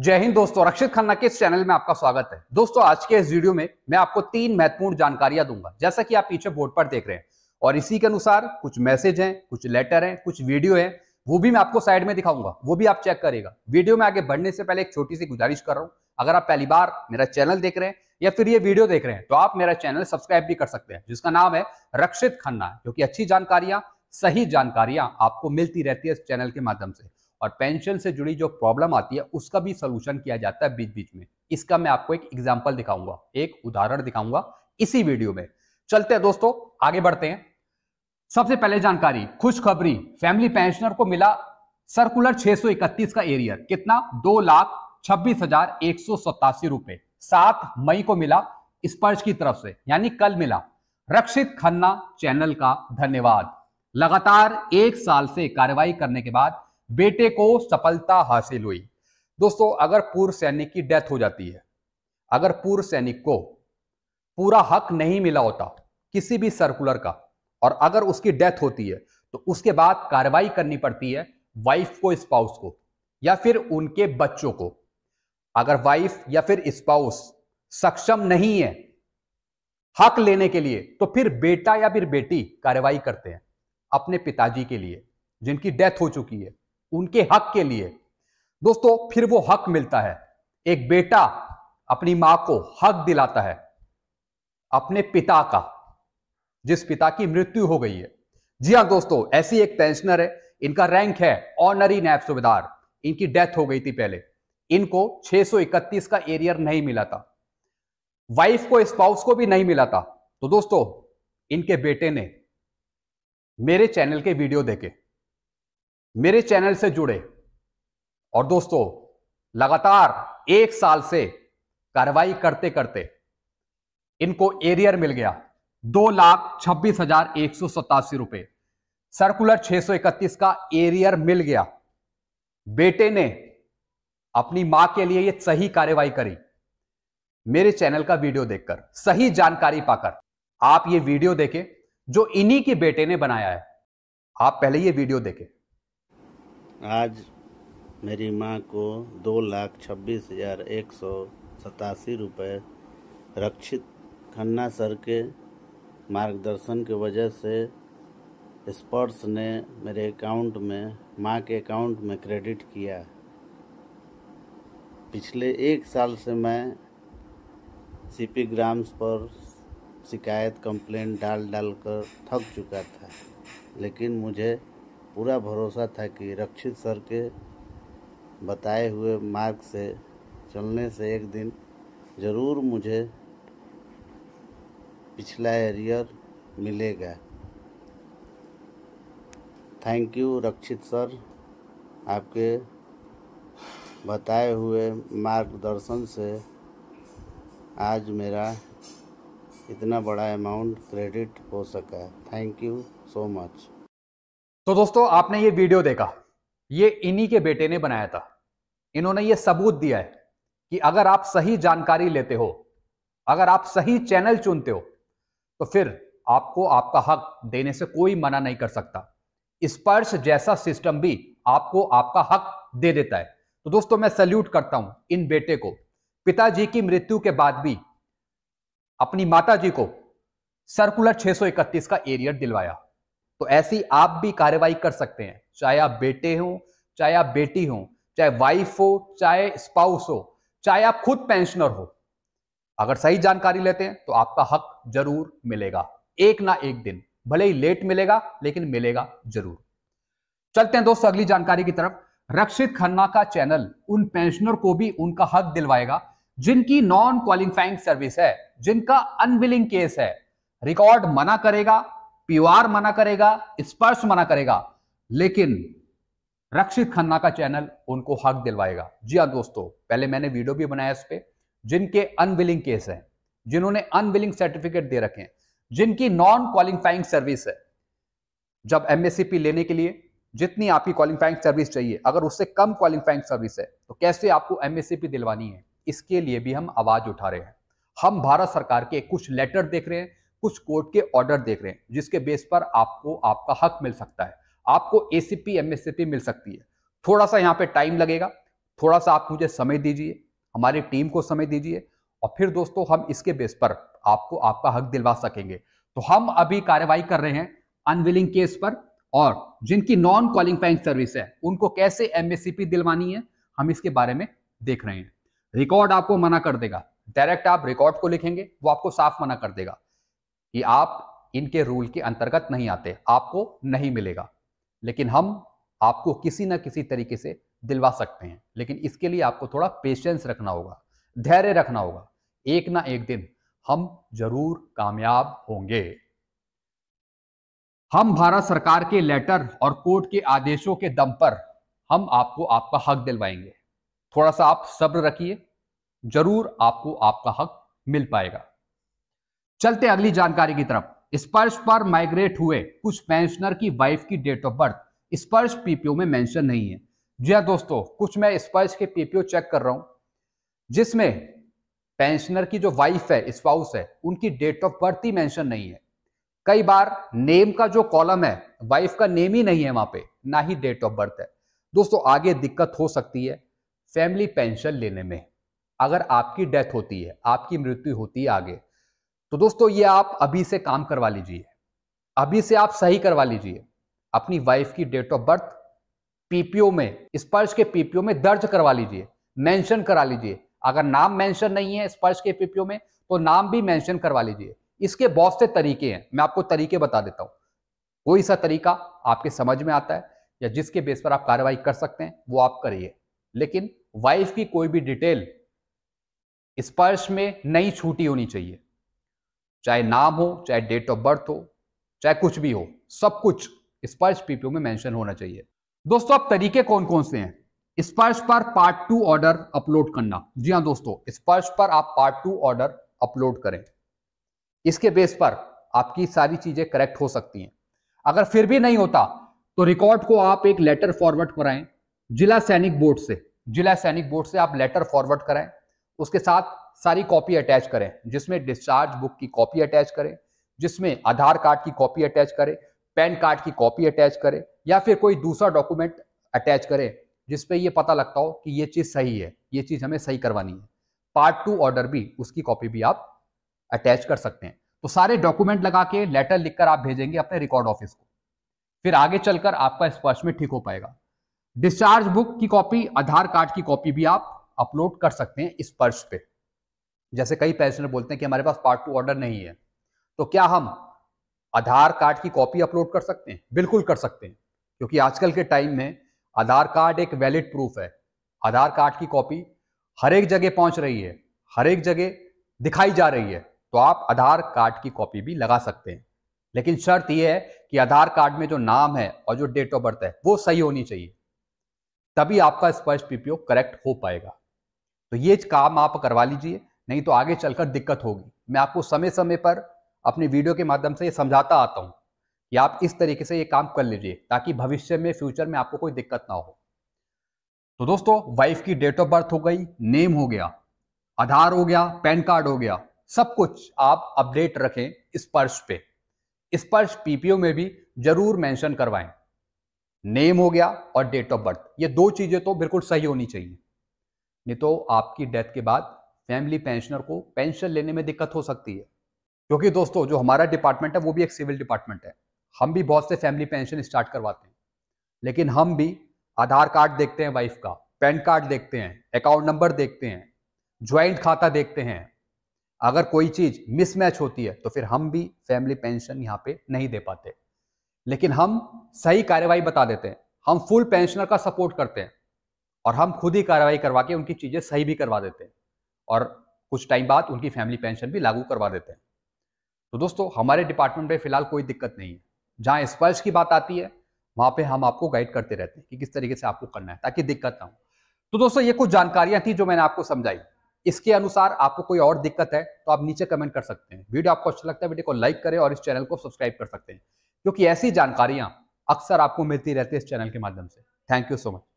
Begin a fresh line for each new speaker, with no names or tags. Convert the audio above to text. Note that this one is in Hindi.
जय हिंद दोस्तों रक्षित खन्ना के इस चैनल में आपका स्वागत है दोस्तों आज के इस वीडियो में मैं आपको तीन महत्वपूर्ण जानकारियां दूंगा जैसा कि आप पीछे बोर्ड पर देख रहे हैं और इसी के अनुसार कुछ मैसेज हैं कुछ लेटर हैं कुछ वीडियो हैं वो भी मैं आपको साइड में दिखाऊंगा वो भी आप चेक करेगा वीडियो में आगे बढ़ने से पहले एक छोटी सी गुजारिश कर रहा हूँ अगर आप पहली बार मेरा चैनल देख रहे हैं या फिर ये वीडियो देख रहे हैं तो आप मेरा चैनल सब्सक्राइब भी कर सकते हैं जिसका नाम है रक्षित खन्ना क्योंकि अच्छी जानकारियां सही जानकारियां आपको मिलती रहती है इस चैनल के माध्यम से और पेंशन से जुड़ी जो प्रॉब्लम आती है उसका भी सोल्यूशन किया जाता है बीच बीच में इसका मैं आपको एक एग्जाम्पल दिखाऊंगा एक उदाहरण दिखाऊंगा इसी वीडियो में चलते हैं दोस्तों आगे बढ़ते हैं सबसे पहले जानकारी खुशखबरी फैमिली पेंशनर को मिला सर्कुलर 631 का एरियर कितना दो लाख छब्बीस हजार एक सौ सतासी रुपए सात मई को मिला स्पर्श की तरफ से यानी कल मिला रक्षित खन्ना चैनल का धन्यवाद लगातार एक साल से कार्रवाई करने के बाद बेटे को सफलता हासिल हुई दोस्तों अगर पूर्व सैनिक की डेथ हो जाती है अगर पूर्व सैनिक को पूरा हक नहीं मिला होता किसी भी सर्कुलर का और अगर उसकी डेथ होती है तो उसके बाद कार्रवाई करनी पड़ती है वाइफ को स्पाउस को या फिर उनके बच्चों को अगर वाइफ या फिर स्पाउस सक्षम नहीं है हक लेने के लिए तो फिर बेटा या फिर बेटी कार्रवाई करते हैं अपने पिताजी के लिए जिनकी डेथ हो चुकी है उनके हक के लिए दोस्तों फिर वो हक मिलता है एक बेटा अपनी मां को हक दिलाता है अपने पिता का जिस पिता की मृत्यु हो गई है जी हाँ दोस्तों ऐसी एक पेंशनर है इनका रैंक है ऑनरी नैब सुबेदार इनकी डेथ हो गई थी पहले इनको 631 का एरियर नहीं मिला था वाइफ को स्पाउस को भी नहीं मिला था तो दोस्तों इनके बेटे ने मेरे चैनल के वीडियो देखे मेरे चैनल से जुड़े और दोस्तों लगातार एक साल से कार्रवाई करते करते इनको एरियर मिल गया दो लाख छब्बीस हजार एक सौ सतासी रुपए सर्कुलर सौ इकतीस का एरियर मिल गया बेटे ने अपनी मां के लिए ये सही कार्रवाई करी मेरे चैनल का वीडियो देखकर सही जानकारी पाकर आप ये वीडियो देखें जो इन्हीं के बेटे ने बनाया है आप पहले ये वीडियो देखें आज मेरी माँ को दो लाख छब्बीस हज़ार एक सौ सतासी रुपये रक्षित खन्ना सर के मार्गदर्शन के वजह से स्पर्ट्स ने मेरे अकाउंट में माँ के अकाउंट में क्रेडिट किया पिछले एक साल से मैं सीपी ग्राम्स पर शिकायत कंप्लेंट डाल डाल कर थक चुका था लेकिन मुझे पूरा भरोसा था कि रक्षित सर के बताए हुए मार्ग से चलने से एक दिन ज़रूर मुझे पिछला एरियर मिलेगा थैंक यू रक्षित सर आपके बताए हुए मार्गदर्शन से आज मेरा इतना बड़ा अमाउंट क्रेडिट हो सका थैंक यू सो मच तो दोस्तों आपने ये वीडियो देखा ये इन्हीं के बेटे ने बनाया था इन्होंने ये सबूत दिया है कि अगर आप सही जानकारी लेते हो अगर आप सही चैनल चुनते हो तो फिर आपको आपका हक देने से कोई मना नहीं कर सकता स्पर्श जैसा सिस्टम भी आपको आपका हक दे देता है तो दोस्तों मैं सल्यूट करता हूं इन बेटे को पिताजी की मृत्यु के बाद भी अपनी माता जी को सर्कुलर 631 का एरियर दिलवाया तो ऐसी आप भी कार्रवाई कर सकते हैं चाहे आप बेटे हो चाहे आप बेटी हो चाहे वाइफ हो चाहे स्पाउस हो चाहे आप खुद पेंशनर हो अगर सही जानकारी लेते हैं तो आपका हक जरूर मिलेगा एक ना एक दिन भले ही लेट मिलेगा लेकिन मिलेगा जरूर चलते हैं दोस्तों अगली जानकारी की तरफ रक्षित खन्ना का चैनल उन पेंशनर को भी उनका हक दिलवाएगा जिनकी नॉन क्वालिफाइंग सर्विस है जिनका अनविलिंग केस है रिकॉर्ड मना करेगा पीवार मना करेगा स्पर्श मना करेगा लेकिन रक्षित खन्ना का चैनल उनको हक दिलवाएगा जी हाँ दोस्तों पहले मैंने वीडियो भी बनाया इस पर जिनके अनविलिंग केस हैं जिन्होंने अनविलिंग सर्टिफिकेट दे रखे हैं जिनकी नॉन क्वालिफाइंग सर्विस है जब एमएससीपी लेने के लिए जितनी आपकी क्वालिफाइंग सर्विस चाहिए अगर उससे कम क्वालिफाइंग सर्विस है तो कैसे आपको एमएससीपी दिलवानी है इसके लिए भी हम आवाज उठा रहे हैं हम भारत सरकार के कुछ लेटर देख रहे हैं कुछ कोर्ट के ऑर्डर देख रहे हैं जिसके बेस पर आपको आपका हक मिल सकता है आपको A C P M S मिल सकती है थोड़ा सा यहाँ पे टाइम लगेगा थोड़ा सा आप मुझे समय दीजिए हमारी टीम को समय दीजिए और फिर दोस्तों हम इसके बेस पर आपको आपका हक दिलवा सकेंगे तो हम अभी कार्रवाई कर रहे हैं अनविलिंग केस पर और जिनकी नॉन क्वालिफाइंग सर्विस है उनको कैसे एम दिलवानी है हम इसके बारे में देख रहे हैं रिकॉर्ड आपको मना कर देगा डायरेक्ट आप रिकॉर्ड को लिखेंगे वो आपको साफ मना कर देगा कि आप इनके रूल के अंतर्गत नहीं आते आपको नहीं मिलेगा लेकिन हम आपको किसी ना किसी तरीके से दिलवा सकते हैं लेकिन इसके लिए आपको थोड़ा पेशेंस रखना होगा धैर्य रखना होगा एक ना एक दिन हम जरूर कामयाब होंगे हम भारत सरकार के लेटर और कोर्ट के आदेशों के दम पर हम आपको आपका हक दिलवाएंगे थोड़ा सा आप सब्र रखिए जरूर आपको आपका हक मिल पाएगा चलते अगली जानकारी की तरफ स्पर्श पर माइग्रेट हुए कुछ पेंशनर की वाइफ की date of birth Sparsh PPO में मेंशन नहीं है जी हाँ दोस्तों कुछ मैं स्पर्श के पीपीओ चेक कर रहा हूं जिसमें पेंशनर की जो वाइफ है स्पाउस है उनकी डेट ऑफ बर्थ ही मेंशन नहीं है कई बार नेम का जो कॉलम है वाइफ का नेम ही नहीं है वहां पे ना ही डेट ऑफ बर्थ है दोस्तों आगे दिक्कत हो सकती है फैमिली पेंशन लेने में अगर आपकी डेथ होती है आपकी मृत्यु होती है आगे तो दोस्तों ये आप अभी से काम करवा लीजिए अभी से आप सही करवा लीजिए अपनी वाइफ की डेट ऑफ बर्थ पीपीओ में स्पर्श के पीपीओ में दर्ज करवा लीजिए मेंशन करा लीजिए अगर नाम मेंशन नहीं है स्पर्श के पीपीओ में तो नाम भी मेंशन करवा लीजिए इसके बहुत से तरीके हैं मैं आपको तरीके बता देता हूं कोई सा तरीका आपके समझ में आता है या जिसके बेस पर आप कार्रवाई कर सकते हैं वो आप करिए लेकिन वाइफ की कोई भी डिटेल स्पर्श में नहीं छूटी होनी चाहिए चाहे नाम हो चाहे डेट ऑफ बर्थ हो चाहे कुछ भी हो सब कुछ स्पर्श पीपीओ में मेंशन होना चाहिए दोस्तों अब तरीके कौन कौन से हैं स्पर्श पर पार्ट टू ऑर्डर अपलोड करना जी हाँ दोस्तों स्पर्श पर आप पार्ट टू ऑर्डर अपलोड करें इसके बेस पर आपकी सारी चीजें करेक्ट हो सकती हैं अगर फिर भी नहीं होता तो रिकॉर्ड को आप एक लेटर फॉरवर्ड कराएं जिला सैनिक बोर्ड से जिला सैनिक बोर्ड से आप लेटर फॉरवर्ड कराएं उसके साथ सारी कॉपी अटैच करें जिसमें डिस्चार्ज बुक की कॉपी अटैच करें जिसमें आधार कार्ड की कॉपी अटैच करें पैन कार्ड की कॉपी अटैच करें या फिर कोई दूसरा डॉक्यूमेंट अटैच करें जिसपे ये पता लगता हो कि ये चीज़ सही है ये चीज़ हमें सही करवानी है पार्ट टू ऑर्डर भी उसकी कॉपी भी आप अटैच कर सकते हैं तो सारे डॉक्यूमेंट लगा के लेटर लिखकर आप भेजेंगे अपने रिकॉर्ड ऑफिस को फिर आगे चलकर आपका स्पर्श में ठीक हो पाएगा डिस्चार्ज बुक की कॉपी आधार कार्ड की कॉपी भी आप अपलोड कर सकते हैं स्पर्श पे जैसे कई पेंशनर बोलते हैं कि हमारे पास पार्ट टू ऑर्डर नहीं है तो क्या हम आधार कार्ड की कॉपी अपलोड कर सकते हैं बिल्कुल कर सकते हैं क्योंकि आजकल के टाइम में आधार कार्ड एक वैलिड प्रूफ है आधार कार्ड की कॉपी हर एक जगह पहुंच रही है हर एक जगह दिखाई जा रही है तो आप आधार कार्ड की कॉपी भी लगा सकते हैं लेकिन शर्त यह है कि आधार कार्ड में जो नाम है और जो डेट ऑफ बर्थ है वो सही होनी चाहिए तभी आपका स्पर्श पीपीओ करेक्ट हो पाएगा तो ये काम आप करवा लीजिए नहीं तो आगे चलकर दिक्कत होगी मैं आपको समय समय पर अपने वीडियो के माध्यम से ये समझाता आता हूँ कि आप इस तरीके से ये काम कर लीजिए ताकि भविष्य में फ्यूचर में आपको कोई दिक्कत ना हो तो दोस्तों वाइफ की डेट ऑफ बर्थ हो गई नेम हो गया आधार हो गया पैन कार्ड हो गया सब कुछ आप अपडेट रखें स्पर्श पे स्पर्श पीपीओ में भी जरूर मेंशन करवाएं नेम हो गया और डेट ऑफ बर्थ ये दो चीजें तो बिल्कुल सही होनी चाहिए नहीं तो आपकी डेथ के बाद फैमिली पेंशनर को पेंशन लेने में दिक्कत हो सकती है क्योंकि दोस्तों जो हमारा डिपार्टमेंट है वो भी एक सिविल डिपार्टमेंट है हम भी बहुत से फैमिली पेंशन स्टार्ट करवाते हैं लेकिन हम भी आधार कार्ड देखते हैं वाइफ का पैन कार्ड देखते हैं अकाउंट नंबर देखते हैं ज्वाइंट खाता देखते हैं अगर कोई चीज मिसमैच होती है तो फिर हम भी फैमिली पेंशन यहाँ पे नहीं दे पाते लेकिन हम सही कार्रवाई बता देते हैं हम फुल पेंशनर का सपोर्ट करते हैं और हम खुद ही कार्रवाई करवा के उनकी चीजें सही भी करवा देते हैं और कुछ टाइम बाद उनकी फैमिली पेंशन भी लागू करवा देते हैं तो दोस्तों हमारे डिपार्टमेंट में फिलहाल कोई दिक्कत नहीं है जहाँ स्पर्श की बात आती है वहाँ पे हम आपको गाइड करते रहते हैं कि किस तरीके से आपको करना है ताकि दिक्कत ना हो तो दोस्तों ये कुछ जानकारियां थी जो मैंने आपको समझाई इसके अनुसार आपको कोई और दिक्कत है तो आप नीचे कमेंट कर सकते हैं वीडियो आपको अच्छा लगता है वीडियो को लाइक करें और इस चैनल को सब्सक्राइब कर सकते हैं क्योंकि ऐसी जानकारियां अक्सर आपको मिलती रहती है इस चैनल के माध्यम से थैंक यू सो मच